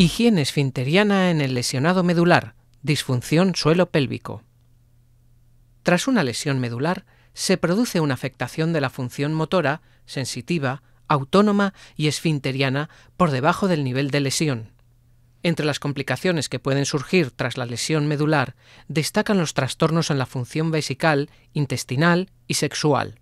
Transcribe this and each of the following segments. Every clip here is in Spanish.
Higiene esfinteriana en el lesionado medular, disfunción suelo pélvico. Tras una lesión medular, se produce una afectación de la función motora, sensitiva, autónoma y esfinteriana por debajo del nivel de lesión. Entre las complicaciones que pueden surgir tras la lesión medular destacan los trastornos en la función vesical, intestinal y sexual.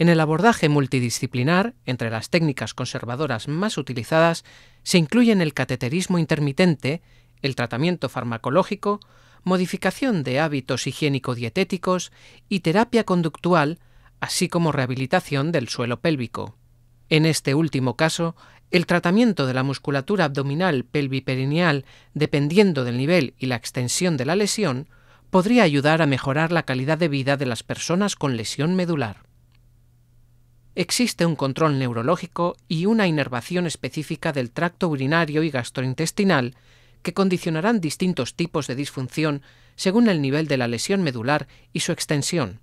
En el abordaje multidisciplinar, entre las técnicas conservadoras más utilizadas, se incluyen el cateterismo intermitente, el tratamiento farmacológico, modificación de hábitos higiénico-dietéticos y terapia conductual, así como rehabilitación del suelo pélvico. En este último caso, el tratamiento de la musculatura abdominal pelviperineal, dependiendo del nivel y la extensión de la lesión, podría ayudar a mejorar la calidad de vida de las personas con lesión medular. Existe un control neurológico y una inervación específica del tracto urinario y gastrointestinal que condicionarán distintos tipos de disfunción según el nivel de la lesión medular y su extensión.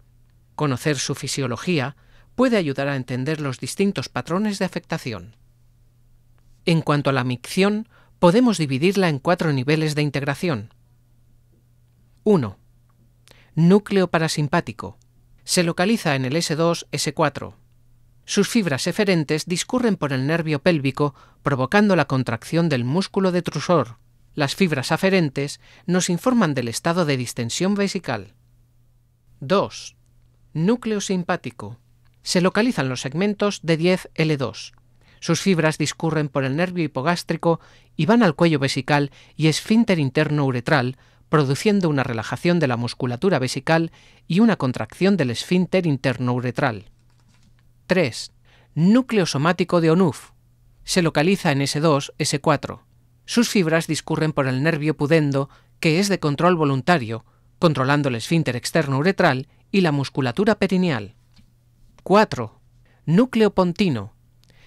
Conocer su fisiología puede ayudar a entender los distintos patrones de afectación. En cuanto a la micción, podemos dividirla en cuatro niveles de integración. 1. Núcleo parasimpático. Se localiza en el S2-S4. Sus fibras eferentes discurren por el nervio pélvico, provocando la contracción del músculo detrusor. Las fibras aferentes nos informan del estado de distensión vesical. 2. Núcleo simpático. Se localizan los segmentos de 10L2. Sus fibras discurren por el nervio hipogástrico y van al cuello vesical y esfínter interno uretral, produciendo una relajación de la musculatura vesical y una contracción del esfínter interno uretral. 3. Núcleo somático de Onuf. Se localiza en S2, S4. Sus fibras discurren por el nervio pudendo, que es de control voluntario, controlando el esfínter externo uretral y la musculatura perineal. 4. Núcleo pontino.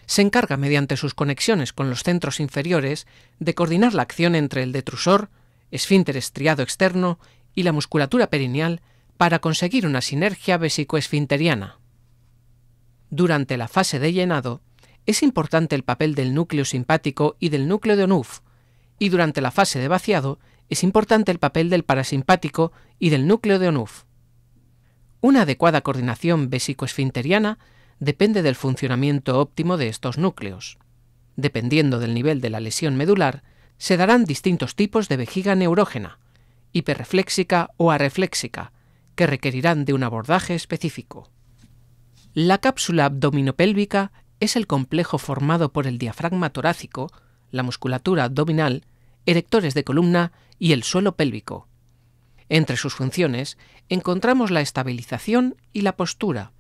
Se encarga mediante sus conexiones con los centros inferiores de coordinar la acción entre el detrusor, esfínter estriado externo y la musculatura perineal para conseguir una sinergia vesicoesfinteriana. Durante la fase de llenado, es importante el papel del núcleo simpático y del núcleo de ONUF, y durante la fase de vaciado, es importante el papel del parasimpático y del núcleo de ONUF. Una adecuada coordinación vesicoesfinteriana esfinteriana depende del funcionamiento óptimo de estos núcleos. Dependiendo del nivel de la lesión medular, se darán distintos tipos de vejiga neurógena, hiperreflexica o arreflexica, que requerirán de un abordaje específico. La cápsula abdominopélvica es el complejo formado por el diafragma torácico, la musculatura abdominal, erectores de columna y el suelo pélvico. Entre sus funciones encontramos la estabilización y la postura,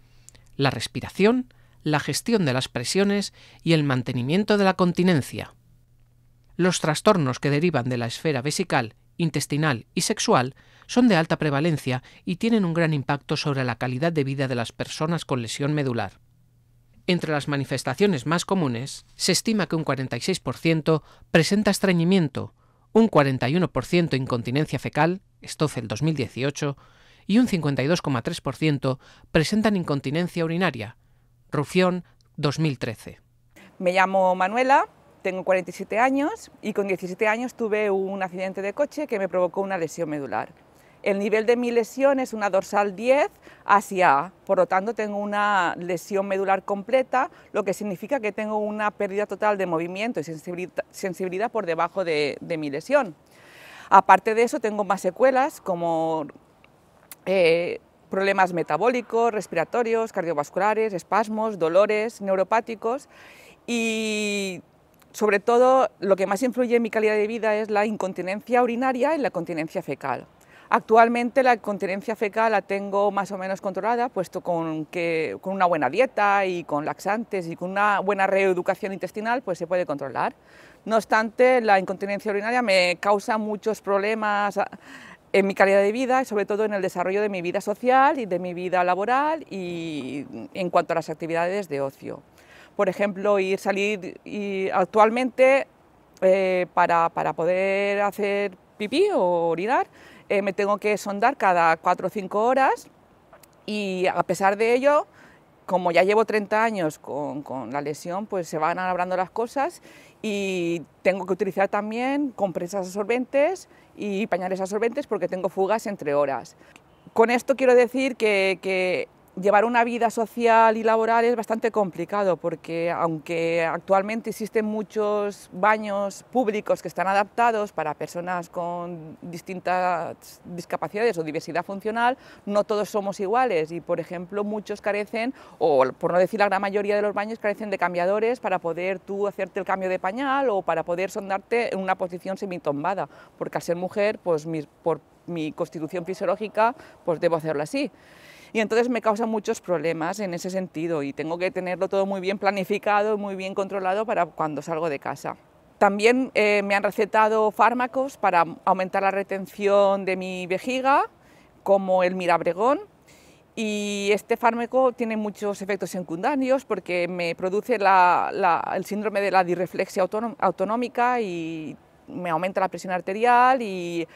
la respiración, la gestión de las presiones y el mantenimiento de la continencia. Los trastornos que derivan de la esfera vesical intestinal y sexual son de alta prevalencia y tienen un gran impacto sobre la calidad de vida de las personas con lesión medular. Entre las manifestaciones más comunes, se estima que un 46% presenta estreñimiento, un 41% incontinencia fecal, Stoffel 2018, y un 52,3% presentan incontinencia urinaria, Rufión 2013. Me llamo Manuela, tengo 47 años y con 17 años tuve un accidente de coche que me provocó una lesión medular. El nivel de mi lesión es una dorsal 10 hacia A, por lo tanto tengo una lesión medular completa, lo que significa que tengo una pérdida total de movimiento y sensibilidad por debajo de, mi lesión. Aparte de eso tengo más secuelas como eh, problemas metabólicos, respiratorios, cardiovasculares, espasmos, dolores neuropáticos y sobre todo, lo que más influye en mi calidad de vida es la incontinencia urinaria y la continencia fecal. Actualmente la incontinencia fecal la tengo más o menos controlada, puesto que, con una buena dieta y con laxantes y con una buena reeducación intestinal, pues se puede controlar. No obstante, la incontinencia urinaria me causa muchos problemas en mi calidad de vida y sobre todo en el desarrollo de mi vida social y de mi vida laboral y en cuanto a las actividades de ocio por ejemplo, ir salir y actualmente eh, para, para, poder hacer pipí o orinar eh, me tengo que sondar cada 4 o 5 horas y a pesar de ello, como ya llevo 30 años con, con la lesión, pues se van abrando las cosas y tengo que utilizar también compresas absorbentes y pañales absorbentes porque tengo fugas entre horas. Con esto quiero decir que, que llevar una vida social y laboral es bastante complicado porque aunque actualmente existen muchos baños públicos que están adaptados para personas con distintas discapacidades o diversidad funcional, no todos somos iguales y por ejemplo muchos carecen, o por no decir la gran mayoría de los baños, carecen de cambiadores para poder tú hacerte el cambio de pañal o para poder sondarte en una posición semitombada, porque al ser mujer, pues por mi constitución fisiológica, pues debo hacerlo así y entonces me causa muchos problemas en ese sentido y tengo que tenerlo todo muy bien planificado, muy bien controlado para cuando salgo de casa. También eh, me han recetado fármacos para aumentar la retención de mi vejiga, como el mirabregón, y este fármaco tiene muchos efectos secundarios porque me produce el síndrome de la disreflexia autonómica y me aumenta la presión arterial y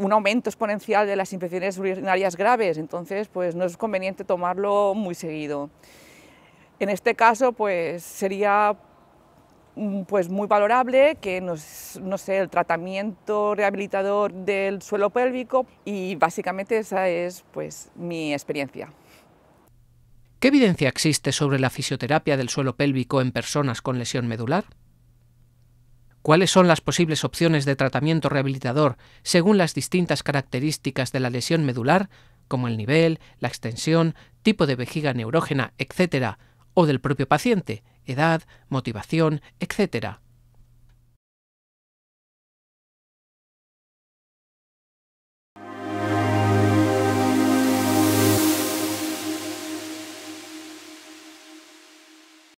un aumento exponencial de las infecciones urinarias graves, entonces pues no es conveniente tomarlo muy seguido. En este caso pues sería mm, pues muy valorable que no sé, el tratamiento rehabilitador del suelo pélvico y básicamente esa es pues mi experiencia. ¿Qué evidencia existe sobre la fisioterapia del suelo pélvico en personas con lesión medular? cuáles son las posibles opciones de tratamiento rehabilitador según las distintas características de la lesión medular, como el nivel, la extensión, tipo de vejiga neurógena, etc., o del propio paciente, edad, motivación, etcétera.